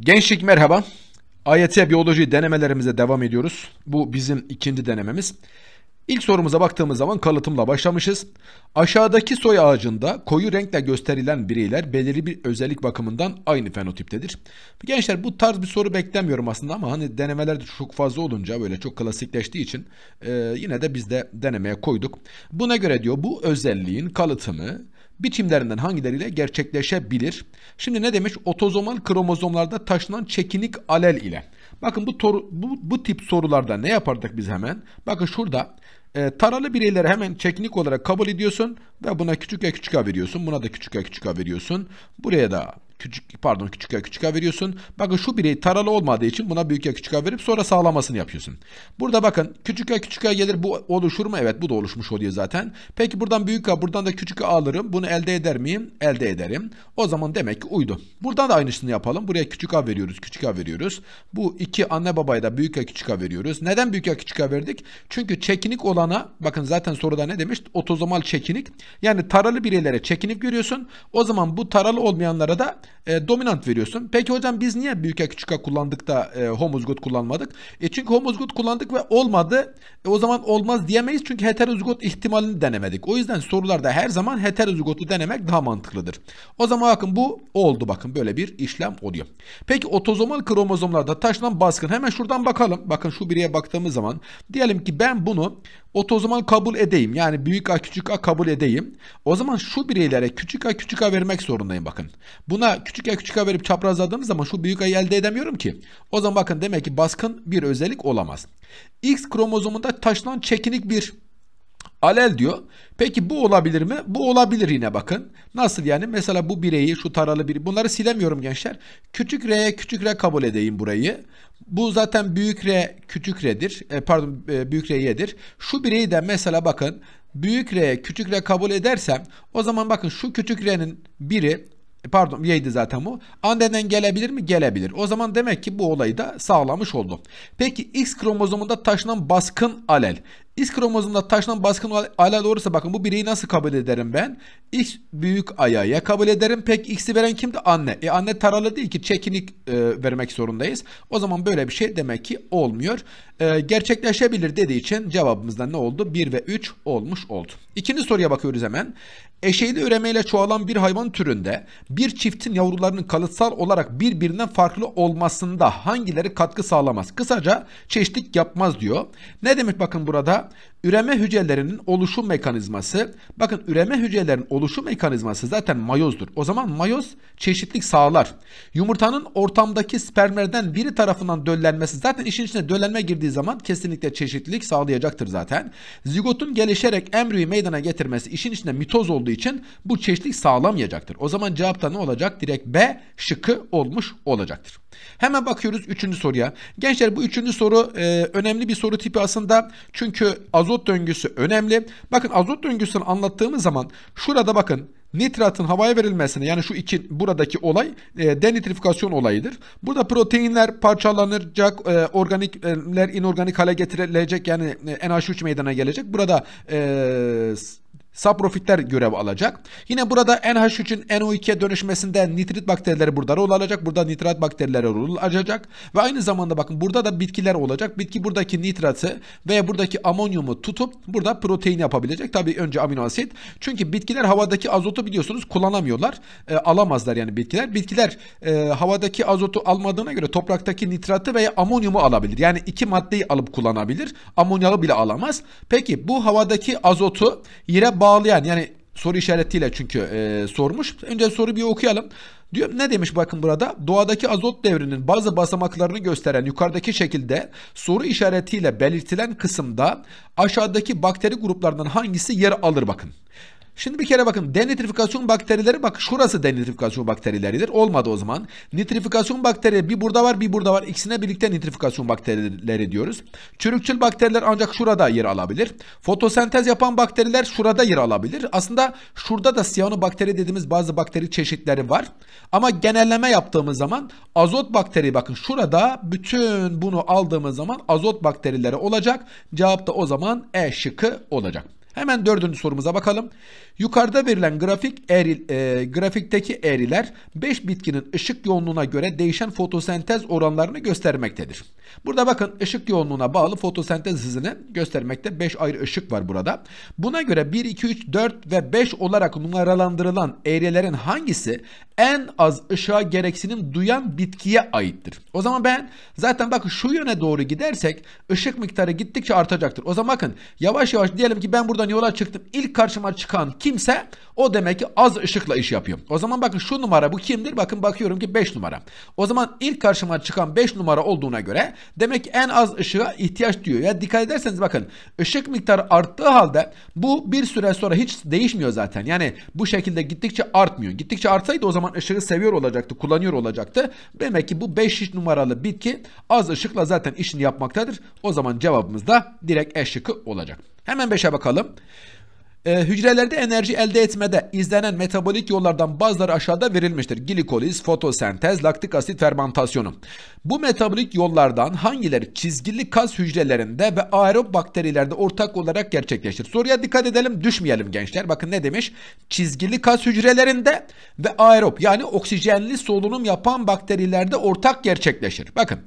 Gençlik merhaba. AYT biyoloji denemelerimize devam ediyoruz. Bu bizim ikinci denememiz. İlk sorumuza baktığımız zaman kalıtımla başlamışız. Aşağıdaki soy ağacında koyu renkle gösterilen bireyler belirli bir özellik bakımından aynı fenotiptedir. Gençler bu tarz bir soru beklemiyorum aslında ama hani denemelerde çok fazla olunca böyle çok klasikleştiği için e, yine de biz de denemeye koyduk. Buna göre diyor bu özelliğin kalıtımı biçimlerinden hangileriyle gerçekleşebilir? Şimdi ne demiş? Otozomal kromozomlarda taşınan çekinik alel ile. Bakın bu, bu, bu tip sorularda ne yapardık biz hemen? Bakın şurada e, taralı bireyleri hemen çekinik olarak kabul ediyorsun ve buna küçük ya küçük a veriyorsun. Buna da küçük ya küçük a veriyorsun. Buraya da küçük pardon küçük a küçük a veriyorsun. Bakın şu birey taralı olmadığı için buna büyük a küçük a verip sonra sağlamasını yapıyorsun. Burada bakın küçük a küçük a gelir bu oluşur mu? Evet bu da oluşmuş oluyor zaten. Peki buradan büyük a buradan da küçük a alırım. Bunu elde eder miyim? Elde ederim. O zaman demek ki uydu. Buradan da aynısını yapalım. Buraya küçük a veriyoruz. Küçük a veriyoruz. Bu iki anne babaya da büyük a küçük a veriyoruz. Neden büyük a küçük a verdik? Çünkü çekinik olana bakın zaten soruda ne demiş? Otozomal çekinik. Yani taralı bireylere çekinik görüyorsun. O zaman bu taralı olmayanlara da e, dominant veriyorsun. Peki hocam biz niye büyük A küçük A kullandık da e, homozigot kullanmadık? E çünkü homozigot kullandık ve olmadı. E, o zaman olmaz diyemeyiz çünkü heterozigot ihtimalini denemedik. O yüzden sorularda her zaman heterozigotu denemek daha mantıklıdır. O zaman bakın bu oldu bakın böyle bir işlem oluyor. Peki otozomal kromozomlarda taşınan baskın hemen şuradan bakalım. Bakın şu bireye baktığımız zaman diyelim ki ben bunu Ot o zaman kabul edeyim. Yani büyük A küçük A kabul edeyim. O zaman şu bireylere küçük A küçük A vermek zorundayım bakın. Buna küçük A küçük A verip çaprazladığım zaman şu büyük A'yı elde edemiyorum ki. O zaman bakın demek ki baskın bir özellik olamaz. X kromozomunda taşınan çekinik bir Alel diyor. Peki bu olabilir mi? Bu olabilir yine bakın. Nasıl yani? Mesela bu bireyi şu taralı bir bunları silemiyorum gençler. Küçük R'ye küçük R kabul edeyim burayı. Bu zaten büyük R küçük R'dir. E, pardon e, büyük R'yedir. Şu bireyi de mesela bakın büyük R'ye küçük R kabul edersem o zaman bakın şu küçük R'nin biri e, pardon yedi zaten bu. Anneden gelebilir mi? Gelebilir. O zaman demek ki bu olayı da sağlamış oldu. Peki X kromozomunda taşınan baskın alel. X kromozomunda taşınan baskın alel olursa bakın bu bireyi nasıl kabul ederim ben? X büyük ayağa kabul ederim. Peki X'i veren kimdi? Anne. E anne taralı değil ki çekinik e, vermek zorundayız. O zaman böyle bir şey demek ki olmuyor. E, gerçekleşebilir dediği için cevabımızda ne oldu? 1 ve 3 olmuş oldu. İkinci soruya bakıyoruz hemen. Eşeyli üremeyle çoğalan bir hayvan türünde bir çiftin yavrularının kalıtsal olarak birbirinden farklı olmasında hangileri katkı sağlamaz? Kısaca çeşitlik yapmaz diyor. Ne demek bakın burada? Üreme hücrelerinin oluşum mekanizması. Bakın üreme hücrelerinin oluşum mekanizması zaten mayozdur. O zaman mayoz çeşitlik sağlar. Yumurtanın ortamdaki spermlerden biri tarafından döllenmesi zaten işin içine döllenme girdiği zaman kesinlikle çeşitlilik sağlayacaktır zaten. Zigotun gelişerek embriyi meydana getirmesi işin içinde mitoz olduğu olduğu için bu çeşitlik sağlamayacaktır. O zaman cevapta ne olacak? Direkt B şıkkı olmuş olacaktır. Hemen bakıyoruz üçüncü soruya. Gençler bu üçüncü soru e, önemli bir soru tipi aslında. Çünkü azot döngüsü önemli. Bakın azot döngüsünü anlattığımız zaman şurada bakın nitratın havaya verilmesine yani şu iki buradaki olay e, denitrifikasyon olayıdır. Burada proteinler parçalanacak, e, organikler inorganik hale getirilecek yani e, NH3 meydana gelecek. Burada e, Saprofitler görev alacak. Yine burada NH3'ün NO2'ye dönüşmesinde nitrit bakterileri burada rol alacak. Burada nitrat bakterileri rol alacak. Ve aynı zamanda bakın burada da bitkiler olacak. Bitki buradaki nitratı veya buradaki amonyumu tutup burada protein yapabilecek. Tabii önce amino asit. Çünkü bitkiler havadaki azotu biliyorsunuz kullanamıyorlar. E, alamazlar yani bitkiler. Bitkiler e, havadaki azotu almadığına göre topraktaki nitratı veya amonyumu alabilir. Yani iki maddeyi alıp kullanabilir. Amonyalı bile alamaz. Peki bu havadaki azotu yere bağlı bağlayan yani soru işaretiyle çünkü e, sormuş. Önce soru bir okuyalım. Diyor ne demiş bakın burada? Doğadaki azot devrinin bazı basamaklarını gösteren yukarıdaki şekilde soru işaretiyle belirtilen kısımda aşağıdaki bakteri gruplarından hangisi yer alır bakın. Şimdi bir kere bakın denitrifikasyon bakterileri bak şurası denitrifikasyon bakterileridir. Olmadı o zaman. Nitrifikasyon bakteri bir burada var bir burada var. İkisine birlikte nitrifikasyon bakterileri diyoruz. Çürükçül bakteriler ancak şurada yer alabilir. Fotosentez yapan bakteriler şurada yer alabilir. Aslında şurada da siyanobakteri dediğimiz bazı bakteri çeşitleri var. Ama genelleme yaptığımız zaman azot bakteri bakın şurada bütün bunu aldığımız zaman azot bakterileri olacak. Cevap da o zaman E şıkkı olacak. Hemen dördüncü sorumuza bakalım. Yukarıda verilen grafik eril, e, grafikteki eğriler 5 bitkinin ışık yoğunluğuna göre değişen fotosentez oranlarını göstermektedir. Burada bakın ışık yoğunluğuna bağlı fotosentez hızını göstermekte 5 ayrı ışık var burada. Buna göre 1, 2, 3, 4 ve 5 olarak numaralandırılan eğrilerin hangisi en az ışığa gereksinim duyan bitkiye aittir? O zaman ben zaten bakın şu yöne doğru gidersek ışık miktarı gittikçe artacaktır. O zaman bakın yavaş yavaş diyelim ki ben buradan yola çıktım. ilk karşıma çıkan ki kimse o demek ki az ışıkla iş yapıyor. O zaman bakın şu numara bu kimdir? Bakın bakıyorum ki 5 numara. O zaman ilk karşıma çıkan 5 numara olduğuna göre demek ki en az ışığa ihtiyaç diyor. Ya dikkat ederseniz bakın ışık miktarı arttığı halde bu bir süre sonra hiç değişmiyor zaten. Yani bu şekilde gittikçe artmıyor. Gittikçe artsaydı o zaman ışığı seviyor olacaktı, kullanıyor olacaktı. Demek ki bu 5 numaralı bitki az ışıkla zaten işini yapmaktadır. O zaman cevabımız da direkt E olacak. Hemen 5'e bakalım e, hücrelerde enerji elde etmede izlenen metabolik yollardan bazıları aşağıda verilmiştir. Glikoliz, fotosentez, laktik asit fermentasyonu. Bu metabolik yollardan hangileri çizgili kas hücrelerinde ve aerob bakterilerde ortak olarak gerçekleşir? Soruya dikkat edelim, düşmeyelim gençler. Bakın ne demiş? Çizgili kas hücrelerinde ve aerob yani oksijenli solunum yapan bakterilerde ortak gerçekleşir. Bakın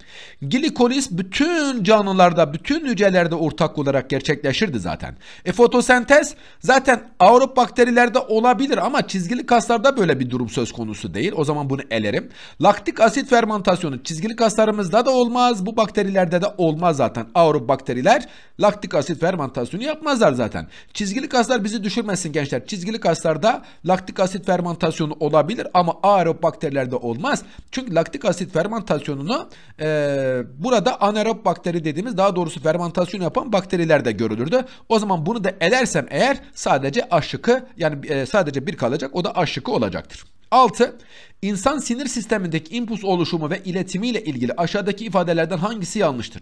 glikoliz bütün canlılarda, bütün hücrelerde ortak olarak gerçekleşirdi zaten. E fotosentez Zaten Avrupa bakterilerde olabilir ama çizgili kaslarda böyle bir durum söz konusu değil. O zaman bunu elerim. Laktik asit fermentasyonu çizgili kaslarımızda da olmaz. Bu bakterilerde de olmaz zaten. Avrupa bakteriler laktik asit fermentasyonu yapmazlar zaten. Çizgili kaslar bizi düşürmesin gençler. Çizgili kaslarda laktik asit fermentasyonu olabilir ama aerob bakterilerde olmaz. Çünkü laktik asit fermentasyonunu e, burada anaerob bakteri dediğimiz daha doğrusu fermentasyon yapan bakterilerde görülürdü. O zaman bunu da elersem eğer sadece aşıkı yani e, sadece bir kalacak o da aşıkı olacaktır. 6. İnsan sinir sistemindeki impuls oluşumu ve iletimiyle ilgili aşağıdaki ifadelerden hangisi yanlıştır?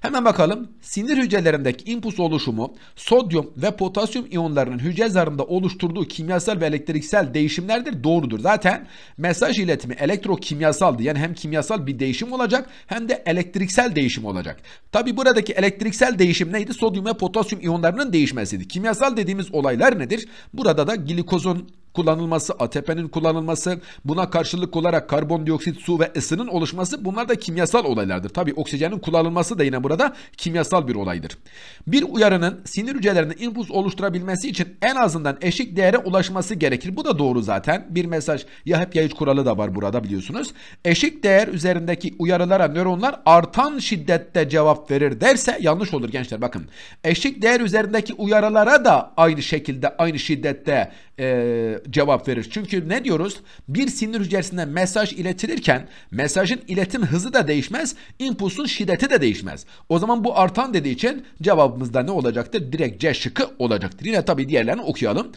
Hemen bakalım. Sinir hücrelerindeki impuls oluşumu sodyum ve potasyum iyonlarının hücre zarında oluşturduğu kimyasal ve elektriksel değişimlerdir. Doğrudur. Zaten mesaj iletimi elektrokimyasaldı. Yani hem kimyasal bir değişim olacak hem de elektriksel değişim olacak. Tabi buradaki elektriksel değişim neydi? Sodyum ve potasyum iyonlarının değişmesiydi. Kimyasal dediğimiz olaylar nedir? Burada da glikozun kullanılması, ATP'nin kullanılması, buna karşılık olarak karbondioksit, su ve ısının oluşması bunlar da kimyasal olaylardır. Tabi oksijenin kullanılması da yine burada kimyasal bir olaydır. Bir uyarının sinir hücrelerinde impuls oluşturabilmesi için en azından eşik değere ulaşması gerekir. Bu da doğru zaten. Bir mesaj ya hep ya kuralı da var burada biliyorsunuz. Eşik değer üzerindeki uyarılara nöronlar artan şiddette cevap verir derse yanlış olur gençler bakın. Eşik değer üzerindeki uyarılara da aynı şekilde aynı şiddette e, cevap verir. Çünkü ne diyoruz? Bir sinir hücresinde mesaj iletilirken mesajın iletim hızı da değişmez, impulsun şiddeti de değişmez. O zaman bu artan dediği için cevabımızda ne olacaktır? Direkt C şıkkı olacaktır. Yine tabii diğerlerini okuyalım.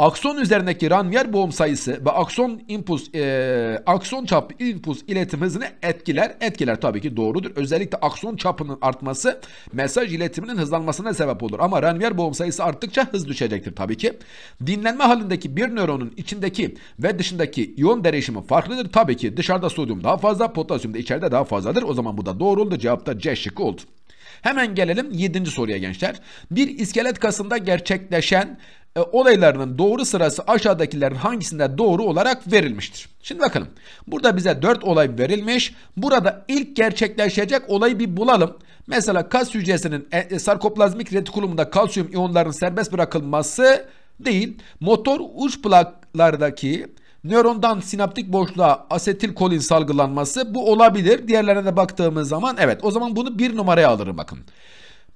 Akson üzerindeki Ranvier boğum sayısı ve akson impuls, e, akson çap impuls iletim hızını etkiler. Etkiler tabii ki doğrudur. Özellikle akson çapının artması mesaj iletiminin hızlanmasına sebep olur. Ama Ranvier boğum sayısı arttıkça hız düşecektir tabii ki. Dinlenme halindeki bir nöronun içindeki ve dışındaki iyon derişimi farklıdır. Tabii ki dışarıda sodyum daha fazla, potasyum da içeride daha fazladır. O zaman bu da doğru oldu. Cevap da C şıkkı oldu. Hemen gelelim 7. soruya gençler. Bir iskelet kasında gerçekleşen e, olaylarının doğru sırası aşağıdakilerin hangisinde doğru olarak verilmiştir. Şimdi bakalım. Burada bize 4 olay verilmiş. Burada ilk gerçekleşecek olayı bir bulalım. Mesela kas hücresinin e, e, sarkoplazmik retikulumunda kalsiyum iyonlarının serbest bırakılması değil. Motor uç plaklardaki nörondan sinaptik boşluğa asetilkolin salgılanması bu olabilir. Diğerlerine de baktığımız zaman evet o zaman bunu bir numaraya alırım bakın.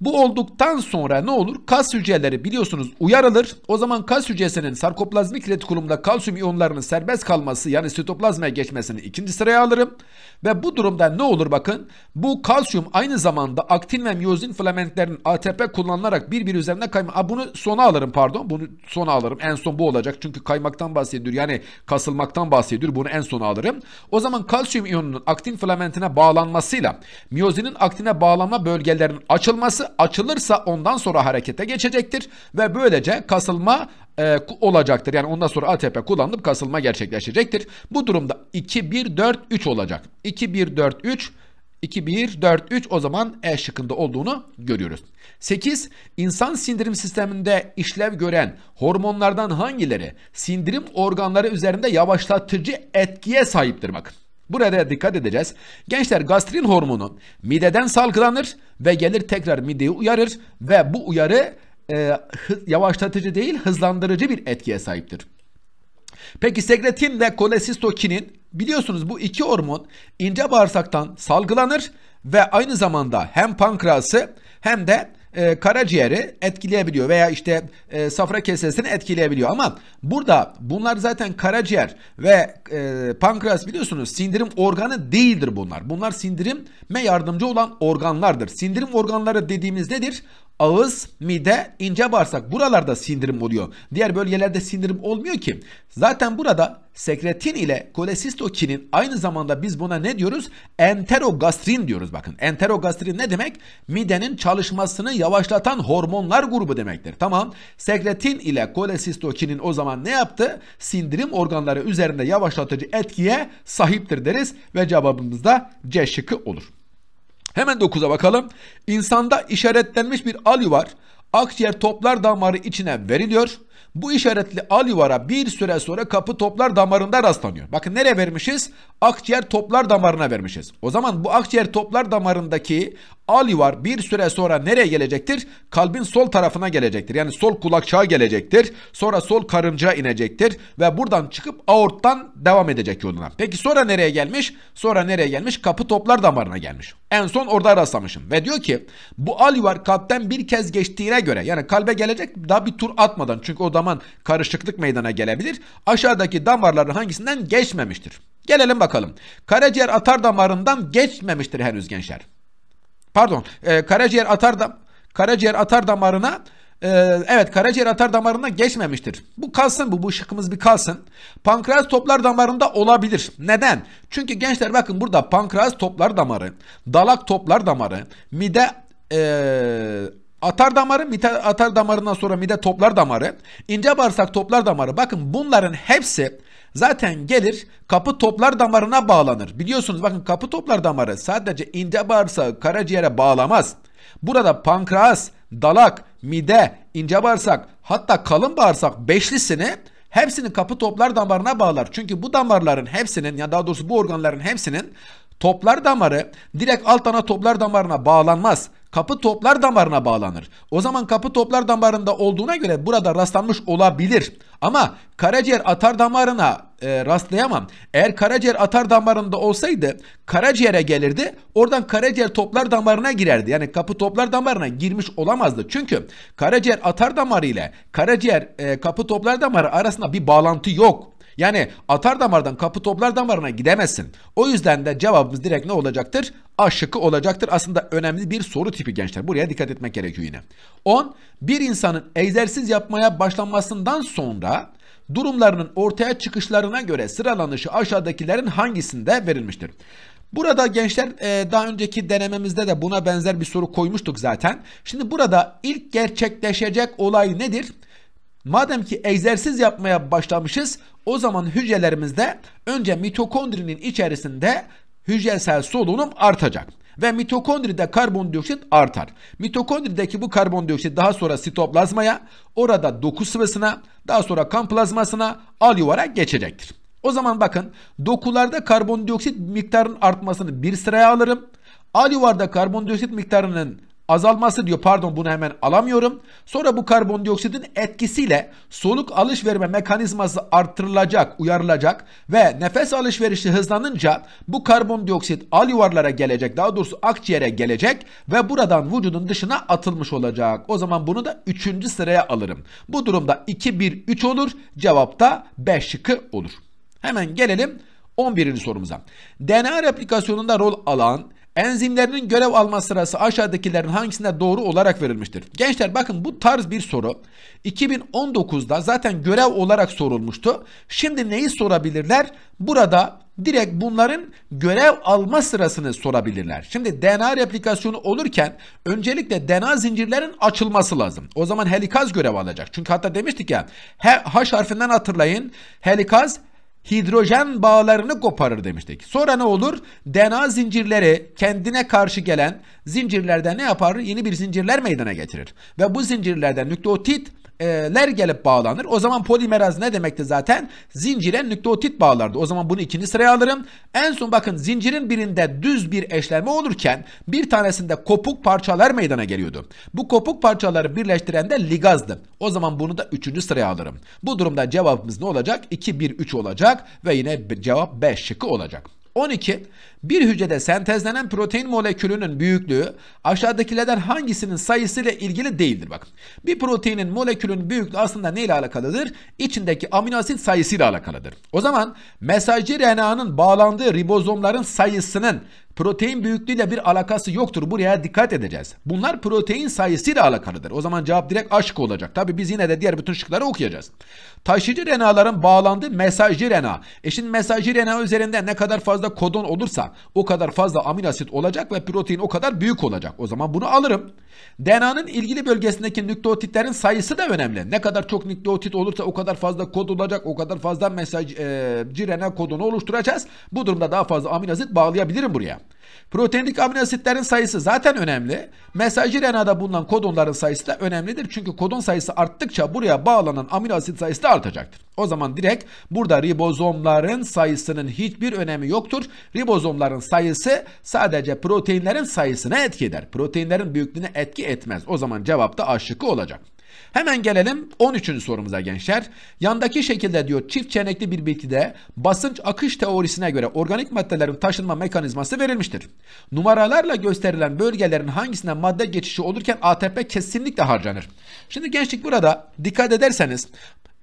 Bu olduktan sonra ne olur? Kas hücreleri biliyorsunuz uyarılır. O zaman kas hücresinin sarkoplazmik retikulumda kalsiyum iyonlarının serbest kalması yani sitoplazmaya geçmesini ikinci sıraya alırım. Ve bu durumda ne olur bakın? Bu kalsiyum aynı zamanda aktin ve miyozin filamentlerin ATP kullanılarak birbiri üzerinde kayma. bunu sona alırım pardon. Bunu sona alırım. En son bu olacak. Çünkü kaymaktan bahsediyor. Yani kasılmaktan bahsediyor. Bunu en sona alırım. O zaman kalsiyum iyonunun aktin filamentine bağlanmasıyla miyozinin aktine bağlanma bölgelerinin açılması açılırsa ondan sonra harekete geçecektir ve böylece kasılma e, olacaktır. Yani ondan sonra ATP kullanılıp kasılma gerçekleşecektir. Bu durumda 2-1-4-3 olacak. 2-1-4-3 2-1-4-3 o zaman E şıkkında olduğunu görüyoruz. 8. İnsan sindirim sisteminde işlev gören hormonlardan hangileri sindirim organları üzerinde yavaşlatıcı etkiye sahiptir? Bakın Burada dikkat edeceğiz. Gençler gastrin hormonu mideden salgılanır ve gelir tekrar mideyi uyarır ve bu uyarı e, yavaşlatıcı değil hızlandırıcı bir etkiye sahiptir. Peki sekretin ve kolesistokinin biliyorsunuz bu iki hormon ince bağırsaktan salgılanır ve aynı zamanda hem pankreası hem de e, karaciğeri etkileyebiliyor veya işte e, safra kesesini etkileyebiliyor. Ama burada bunlar zaten karaciğer ve e, pankreas biliyorsunuz sindirim organı değildir bunlar. Bunlar sindirime yardımcı olan organlardır. Sindirim organları dediğimiz nedir? ağız, mide, ince bağırsak buralarda sindirim oluyor. Diğer bölgelerde sindirim olmuyor ki. Zaten burada sekretin ile kolesistokinin aynı zamanda biz buna ne diyoruz? Enterogastrin diyoruz bakın. Enterogastrin ne demek? Midenin çalışmasını yavaşlatan hormonlar grubu demektir. Tamam. Sekretin ile kolesistokinin o zaman ne yaptı? Sindirim organları üzerinde yavaşlatıcı etkiye sahiptir deriz ve cevabımız da C şıkkı olur. Hemen 9'a bakalım. İnsanda işaretlenmiş bir al yuvar akciğer toplar damarı içine veriliyor. Bu işaretli al yuvara bir süre sonra kapı toplar damarında rastlanıyor. Bakın nereye vermişiz? Akciğer toplar damarına vermişiz. O zaman bu akciğer toplar damarındaki Ali var bir süre sonra nereye gelecektir? Kalbin sol tarafına gelecektir. Yani sol kulakçağa gelecektir. Sonra sol karıncaya inecektir. Ve buradan çıkıp aorttan devam edecek yoluna. Peki sonra nereye gelmiş? Sonra nereye gelmiş? Kapı toplar damarına gelmiş. En son orada rastlamışım. Ve diyor ki bu Ali var kalpten bir kez geçtiğine göre yani kalbe gelecek daha bir tur atmadan çünkü o zaman karışıklık meydana gelebilir. Aşağıdaki damarların hangisinden geçmemiştir? Gelelim bakalım. Karaciğer atar damarından geçmemiştir henüz gençler. Pardon. E, karaciğer atar da karaciğer atar damarına e, evet karaciğer atar damarına geçmemiştir. Bu kalsın bu, bu şıkkımız bir kalsın. Pankreas toplar damarında olabilir. Neden? Çünkü gençler bakın burada pankreas toplar damarı, dalak toplar damarı, mide e, atar damarı, mide atar damarından sonra mide toplar damarı, ince bağırsak toplar damarı. Bakın bunların hepsi Zaten gelir kapı toplar damarına bağlanır. Biliyorsunuz bakın kapı toplar damarı sadece ince bağırsağı karaciğere bağlamaz. Burada pankreas, dalak, mide, ince bağırsak hatta kalın bağırsak beşlisini hepsini kapı toplar damarına bağlar. Çünkü bu damarların hepsinin ya daha doğrusu bu organların hepsinin toplar damarı direkt alt ana toplar damarına bağlanmaz kapı toplar damarına bağlanır. O zaman kapı toplar damarında olduğuna göre burada rastlanmış olabilir. Ama karaciğer atar damarına e, rastlayamam. Eğer karaciğer atar damarında olsaydı karaciğere gelirdi. Oradan karaciğer toplar damarına girerdi. Yani kapı toplar damarına girmiş olamazdı. Çünkü karaciğer atar damarı ile karaciğer e, kapı toplar damarı arasında bir bağlantı yok. Yani atar damardan kapı toplar damarına gidemezsin. O yüzden de cevabımız direkt ne olacaktır? A şıkkı olacaktır. Aslında önemli bir soru tipi gençler. Buraya dikkat etmek gerekiyor yine. 10. Bir insanın egzersiz yapmaya başlanmasından sonra durumlarının ortaya çıkışlarına göre sıralanışı aşağıdakilerin hangisinde verilmiştir? Burada gençler e, daha önceki denememizde de buna benzer bir soru koymuştuk zaten. Şimdi burada ilk gerçekleşecek olay nedir? Madem ki egzersiz yapmaya başlamışız o zaman hücrelerimizde önce mitokondrinin içerisinde hücresel solunum artacak. Ve mitokondride karbondioksit artar. Mitokondrideki bu karbondioksit daha sonra sitoplazmaya, orada doku sıvısına, daha sonra kan plazmasına, alüvara geçecektir. O zaman bakın dokularda karbondioksit miktarının artmasını bir sıraya alırım. Alüvarda karbondioksit miktarının azalması diyor pardon bunu hemen alamıyorum. Sonra bu karbondioksitin etkisiyle soluk alış verme mekanizması artırılacak, uyarılacak ve nefes alışverişi hızlanınca bu karbondioksit al yuvarlara gelecek daha doğrusu akciğere gelecek ve buradan vücudun dışına atılmış olacak. O zaman bunu da 3. sıraya alırım. Bu durumda 2-1-3 olur cevapta 5 şıkı olur. Hemen gelelim 11. sorumuza. DNA replikasyonunda rol alan Enzimlerinin görev alma sırası aşağıdakilerin hangisinde doğru olarak verilmiştir? Gençler bakın bu tarz bir soru 2019'da zaten görev olarak sorulmuştu. Şimdi neyi sorabilirler? Burada direkt bunların görev alma sırasını sorabilirler. Şimdi DNA replikasyonu olurken öncelikle DNA zincirlerin açılması lazım. O zaman helikaz görev alacak. Çünkü hatta demiştik ya H harfinden hatırlayın. Helikaz hidrojen bağlarını koparır demiştik. Sonra ne olur? DNA zincirleri kendine karşı gelen zincirlerden ne yapar? Yeni bir zincirler meydana getirir. Ve bu zincirlerden nükleotit e, ler gelip bağlanır. O zaman polimeraz ne demekti zaten? Zincire nükleotit bağlardı. O zaman bunu ikinci sıraya alırım. En son bakın zincirin birinde düz bir eşlenme olurken bir tanesinde kopuk parçalar meydana geliyordu. Bu kopuk parçaları birleştiren de ligazdı. O zaman bunu da üçüncü sıraya alırım. Bu durumda cevabımız ne olacak? 2, 1, 3 olacak ve yine cevap B şıkkı olacak. 12. Bir hücrede sentezlenen protein molekülünün büyüklüğü aşağıdakilerden hangisinin sayısıyla ilgili değildir. Bakın bir proteinin molekülün büyüklüğü aslında neyle alakalıdır? İçindeki amino asit sayısıyla alakalıdır. O zaman mesajcı RNA'nın bağlandığı ribozomların sayısının Protein büyüklüğüyle bir alakası yoktur. Buraya dikkat edeceğiz. Bunlar protein sayısıyla alakalıdır. O zaman cevap direkt aşk olacak. Tabi biz yine de diğer bütün şıkları okuyacağız. Taşıcı renaların bağlandığı mesajcı rena. E şimdi mesajcı rena üzerinde ne kadar fazla kodon olursa o kadar fazla amin asit olacak ve protein o kadar büyük olacak. O zaman bunu alırım. DNA'nın ilgili bölgesindeki nükleotitlerin sayısı da önemli. Ne kadar çok nükleotit olursa o kadar fazla kod olacak. O kadar fazla mesajcı e, rena kodonu oluşturacağız. Bu durumda daha fazla amin asit bağlayabilirim buraya. Proteinik amino asitlerin sayısı zaten önemli. Mesajcı RNA'da bulunan kodonların sayısı da önemlidir. Çünkü kodon sayısı arttıkça buraya bağlanan amino asit sayısı da artacaktır. O zaman direkt burada ribozomların sayısının hiçbir önemi yoktur. Ribozomların sayısı sadece proteinlerin sayısına etki eder. Proteinlerin büyüklüğüne etki etmez. O zaman cevap da A şıkkı olacak. Hemen gelelim 13. sorumuza gençler. Yandaki şekilde diyor çift çenekli bir bitkide basınç akış teorisine göre organik maddelerin taşınma mekanizması verilmiştir. Numaralarla gösterilen bölgelerin hangisinde madde geçişi olurken ATP kesinlikle harcanır. Şimdi gençlik burada dikkat ederseniz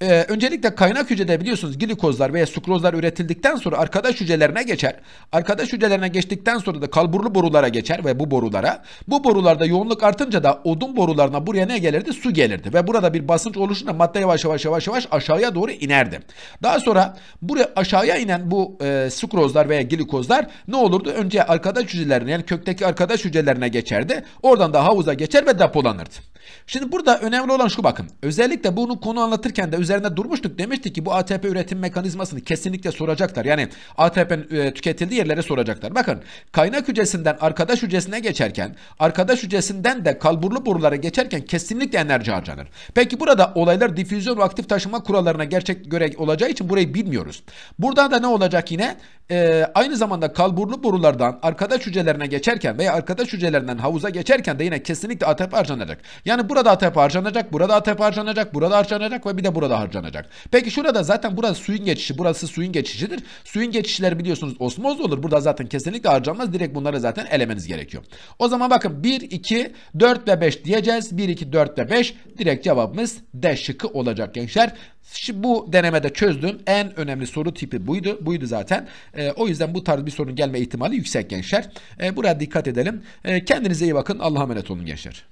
ee, öncelikle kaynak hücrede biliyorsunuz glikozlar veya sukrozlar üretildikten sonra arkadaş hücrelerine geçer. Arkadaş hücrelerine geçtikten sonra da kalburlu borulara geçer ve bu borulara. Bu borularda yoğunluk artınca da odun borularına buraya ne gelirdi? Su gelirdi. Ve burada bir basınç oluşunca madde yavaş yavaş yavaş yavaş aşağıya doğru inerdi. Daha sonra buraya aşağıya inen bu e, sukrozlar veya glikozlar ne olurdu? Önce arkadaş hücrelerine yani kökteki arkadaş hücrelerine geçerdi. Oradan da havuza geçer ve depolanırdı. Şimdi burada önemli olan şu bakın. Özellikle bunu konu anlatırken de üzerinde durmuştuk. Demiştik ki bu ATP üretim mekanizmasını kesinlikle soracaklar. Yani ATP'nin e, tüketildiği yerlere soracaklar. Bakın kaynak hücresinden arkadaş hücresine geçerken arkadaş hücresinden de kalburlu borulara geçerken kesinlikle enerji harcanır. Peki burada olaylar difüzyon ve aktif taşıma kurallarına gerçek göre olacağı için burayı bilmiyoruz. Burada da ne olacak yine? e, aynı zamanda kalburlu borulardan arkadaş hücrelerine geçerken veya arkadaş hücrelerinden havuza geçerken de yine kesinlikle ATP harcanacak. Yani burada ATP harcanacak, burada ATP harcanacak, burada harcanacak ve bir de burada harcanacak. Peki şurada zaten burası suyun geçişi, burası suyun geçişidir. Suyun geçişleri biliyorsunuz osmoz olur. Burada zaten kesinlikle harcanmaz. Direkt bunları zaten elemeniz gerekiyor. O zaman bakın 1, 2, 4 ve 5 diyeceğiz. 1, 2, 4 ve 5 direkt cevabımız D şıkkı olacak gençler. Şimdi bu denemede çözdüğüm en önemli soru tipi buydu. Buydu zaten. E, o yüzden bu tarz bir sorun gelme ihtimali yüksek gençler. E, buraya dikkat edelim. E, kendinize iyi bakın. Allah'a emanet olun gençler.